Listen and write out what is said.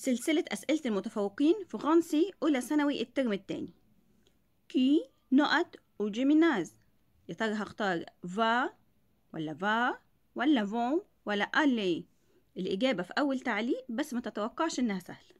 سلسلة أسئلة المتفوقين في فرنسي أولى ثانوي الترم التاني كي نقط وجيميناز يا ترى هختار فا ولا فا ولا فون ولا ألي الإجابة في أول تعليق بس ما تتوقعش إنها سهلة